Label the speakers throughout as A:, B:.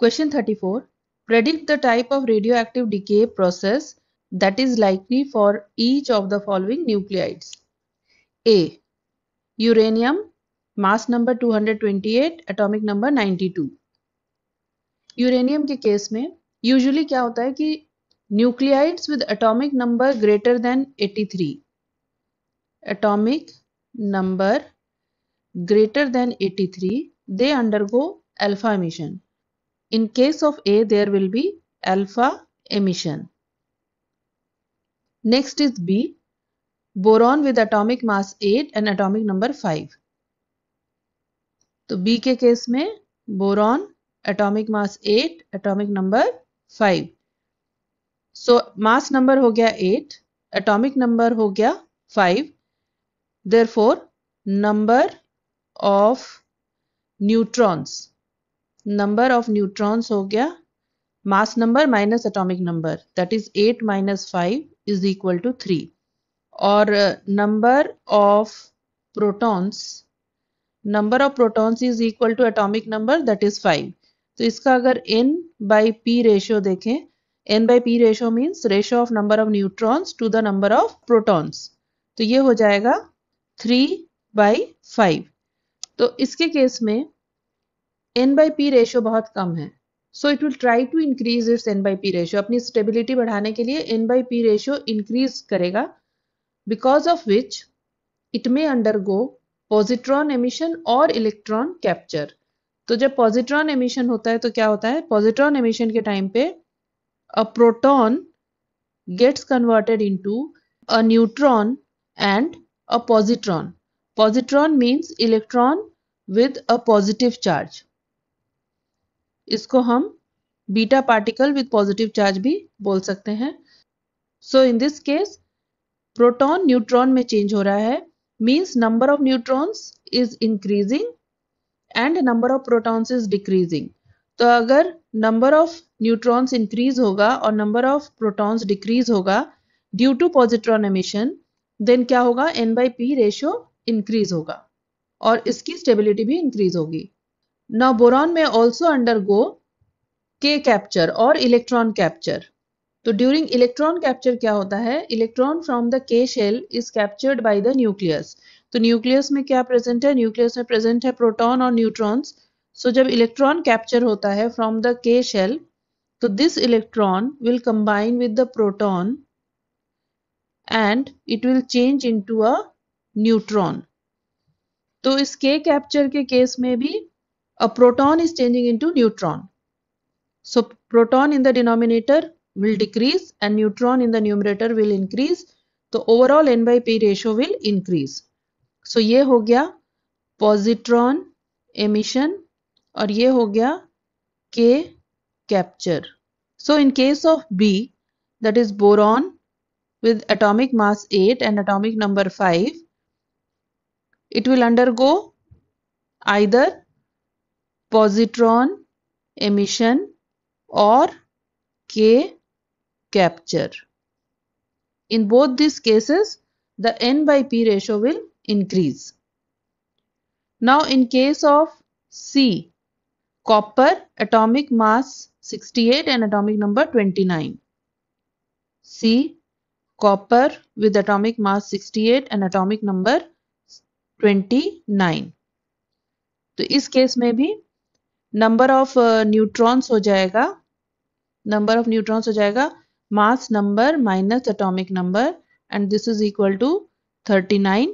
A: Question 34. Predict the type of radioactive decay process that is likely for each of the following nucleides. A. Uranium, mass number 228, atomic number 92. Uranium के case में usually क्या होता है कि nuclides with atomic number greater than 83 atomic number greater than 83 they undergo alpha emission In case of A, there will be alpha emission. Next is B, boron with atomic mass 8 and atomic number 5 तो B के case में boron atomic mass 8 atomic number 5 so mass number हो गया 8 atomic number हो गया 5 therefore number of neutrons number of neutrons हो गया mass number minus atomic number that is eight minus five is equal to three और number of protons number of protons is equal to atomic number that is five तो इसका अगर N by P ratio देखें N by P ratio means ratio of number of neutrons to the number of protons तो ये हो जाएगा three by five तो इसके केस में एन/पी बाई रेशियो बहुत कम है so it will try to increase its N by P ratio अपनी स्टेबिलिटी बढ़ाने के लिए N by P ratio increase करेगा because of which it may undergo positron emission और इलेक्ट्रॉन कैप्चर तो जब पॉजिट्रॉन एमिशन होता है तो क्या होता है पॉजिट्रॉन एमिशन के टाइम पे a proton converted into a neutron and a positron positron means electron with a positive charge इसको हम beta particle with positive charge भी बोल सकते हैं so in this case proton neutron में change हो रहा है means number of neutrons is increasing and number of protons is decreasing तो अगर नंबर ऑफ न्यूट्रॉन्स इंक्रीज होगा और नंबर ऑफ प्रोटॉन्स डिक्रीज होगा due to positron emission then क्या होगा N by P ratio increase होगा और इसकी स्टेबिलिटी भी इंक्रीज होगी Now boron may also undergo K capture or electron capture. तो ड्यूरिंग इलेक्ट्रॉन कैप्चर क्या होता है electron from the K shell is captured by the nucleus तो न्यूक्लियस में क्या प्रेजेंट है न्यूक्लियस में प्रेजेंट है प्रोटॉन और न्यूट्रॉन्स सो जब इलेक्ट्रॉन कैप्चर होता है फ्रॉम द के शेल तो this electron will combine with the proton and it will change into a neutron तो इस के कैप्चर के केस में भी a proton is changing into neutron. So proton in the denominator will decrease and neutron in the numerator will increase. So overall N by P ratio will increase. So, ये हो गया positron emission और ये हो गया K capture. So, in case of B, that is boron with atomic mass 8 and atomic number 5 it will undergo either positron emission और K capture in both this cases the N by P ratio will increase now in case of C copper atomic mass 68 and atomic number 29 C copper with atomic mass 68 and atomic number 29 तो इस case में भी number of neutrons हो जाएगा number of neutrons हो जाएगा mass number minus atomic number and this is equal to 39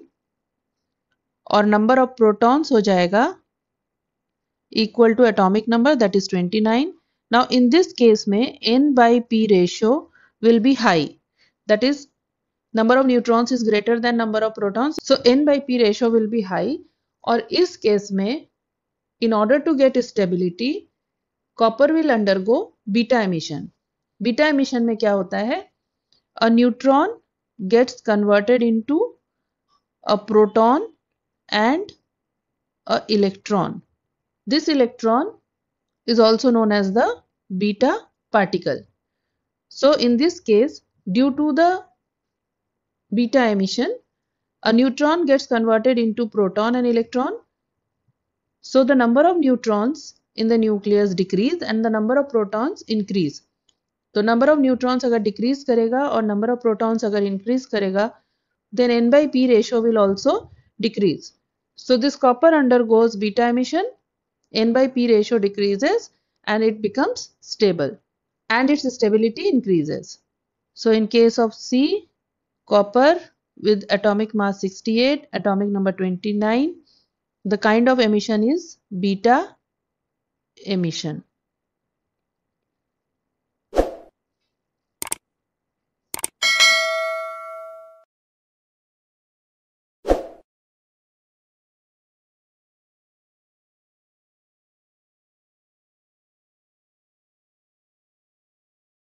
A: और number of protons हो जाएगा equal to atomic number that is 29 now in this case में N by P ratio will be high that is number of neutrons is greater than number of protons so N by P ratio will be high और इस case में In order to get stability, copper will undergo beta emission. Beta emission में क्या होता A neutron gets converted into a proton and a electron. This electron is also known as the beta particle. So in this case, due to the beta emission, a neutron gets converted into proton and electron so the number of neutrons in the nucleus decrease and the number of protons increase. So number of neutrons अगर decrease करेगा number of protons protons अगर then n by p ratio will also decrease. So this copper undergoes beta emission, n by p ratio decreases and it becomes stable and its stability increases. So in case of C, copper with atomic mass 68, atomic number 29, the kind of emission is beta emission